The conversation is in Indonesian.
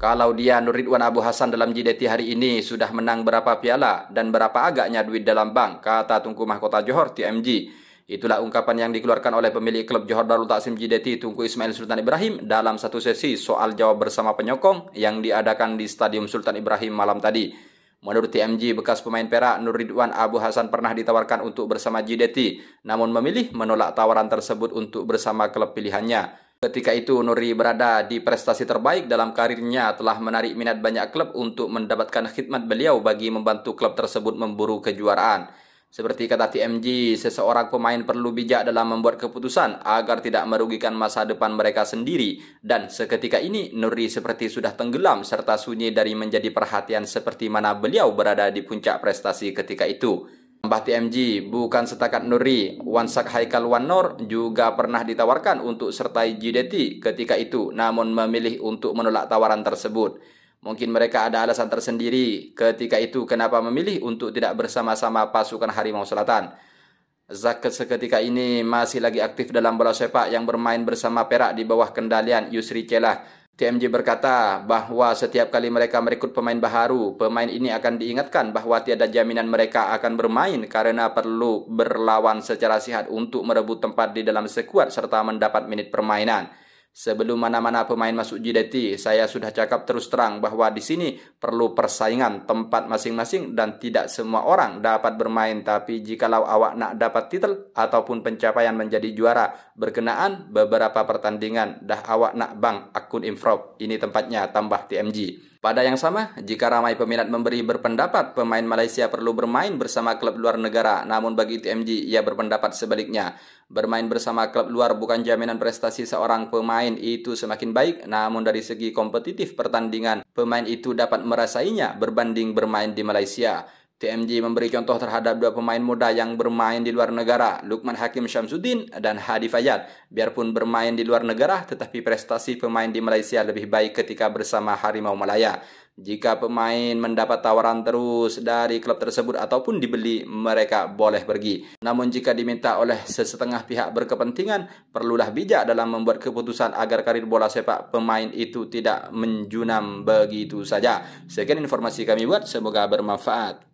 Kalau dia Nur Ridwan Abu Hasan dalam JDT hari ini sudah menang berapa piala dan berapa agaknya duit dalam bank, kata Tungku Mahkota Johor TMG. Itulah ungkapan yang dikeluarkan oleh pemilik klub Johor Darul Taksim JDT Tungku Ismail Sultan Ibrahim dalam satu sesi soal jawab bersama penyokong yang diadakan di Stadium Sultan Ibrahim malam tadi. Menurut TMG, bekas pemain Perak Nur Ridwan Abu Hasan pernah ditawarkan untuk bersama JDT, namun memilih menolak tawaran tersebut untuk bersama klub pilihannya. Ketika itu Nuri berada di prestasi terbaik dalam karirnya telah menarik minat banyak klub untuk mendapatkan khidmat beliau bagi membantu klub tersebut memburu kejuaraan. Seperti kata TMG, seseorang pemain perlu bijak dalam membuat keputusan agar tidak merugikan masa depan mereka sendiri. Dan seketika ini, Nuri seperti sudah tenggelam serta sunyi dari menjadi perhatian seperti mana beliau berada di puncak prestasi ketika itu. Mbah TMG, bukan setakat Nuri, Wansak Haikal Wan Nur juga pernah ditawarkan untuk sertai Jideti ketika itu, namun memilih untuk menolak tawaran tersebut. Mungkin mereka ada alasan tersendiri ketika itu kenapa memilih untuk tidak bersama-sama pasukan Harimau Selatan. Zakat seketika ini masih lagi aktif dalam bola sepak yang bermain bersama Perak di bawah kendalian Yusri Celah TMJ berkata bahwa setiap kali mereka merekrut pemain baharu, pemain ini akan diingatkan bahwa tiada jaminan mereka akan bermain karena perlu berlawan secara sihat untuk merebut tempat di dalam sekuat serta mendapat menit permainan. Sebelum mana-mana pemain masuk JDT, saya sudah cakap terus terang bahwa di sini perlu persaingan tempat masing-masing dan tidak semua orang dapat bermain. Tapi jikalau awak nak dapat titel ataupun pencapaian menjadi juara berkenaan beberapa pertandingan, dah awak nak bang akun improv, ini tempatnya tambah TMG. Pada yang sama, jika ramai peminat memberi berpendapat pemain Malaysia perlu bermain bersama klub luar negara, namun bagi TMG ia berpendapat sebaliknya. Bermain bersama klub luar bukan jaminan prestasi seorang pemain itu semakin baik, namun dari segi kompetitif pertandingan, pemain itu dapat merasainya berbanding bermain di Malaysia. TMJ memberi contoh terhadap dua pemain muda yang bermain di luar negara, Lukman Hakim Syamsuddin dan Hadi Fayyad. Biarpun bermain di luar negara, tetapi prestasi pemain di Malaysia lebih baik ketika bersama Harimau Malaya. Jika pemain mendapat tawaran terus dari klub tersebut ataupun dibeli, mereka boleh pergi. Namun jika diminta oleh sesetengah pihak berkepentingan, perlulah bijak dalam membuat keputusan agar karir bola sepak pemain itu tidak menjunam begitu saja. Sekian informasi kami buat, semoga bermanfaat.